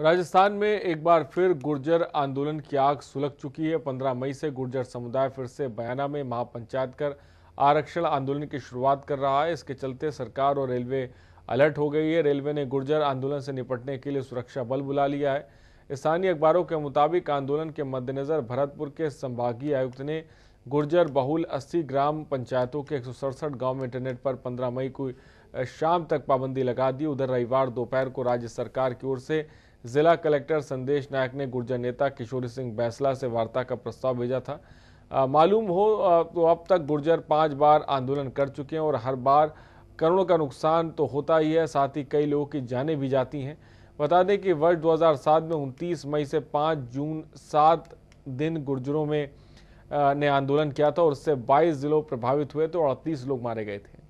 राजस्थान में एक बार फिर गुर्जर आंदोलन की आग सुलग चुकी है 15 मई से गुर्जर समुदाय फिर से बयाना में महापंचायत कर आरक्षण आंदोलन की शुरुआत कर रहा है इसके चलते सरकार और रेलवे अलर्ट हो गई है रेलवे ने गुर्जर आंदोलन से निपटने के लिए सुरक्षा बल बुला लिया है स्थानीय अखबारों के मुताबिक आंदोलन के मद्देनज़र भरतपुर के संभागीय आयुक्त ने गुर्जर बहुल अस्सी ग्राम पंचायतों के एक गांव में इंटरनेट पर पंद्रह मई को शाम तक पाबंदी लगा दी उधर रविवार दोपहर को राज्य सरकार की ओर से जिला कलेक्टर संदेश नायक ने गुर्जर नेता किशोरी सिंह बैसला से वार्ता का प्रस्ताव भेजा था मालूम हो तो अब तक गुर्जर पांच बार आंदोलन कर चुके हैं और हर बार करोड़ों का नुकसान तो होता ही है साथ ही कई लोगों की जानें भी जाती हैं बता दें कि वर्ष 2007 में 29 मई से 5 जून सात दिन गुर्जरों में ने आंदोलन किया था और उससे 22 जिलों प्रभावित हुए तो 38 लोग मारे गए थे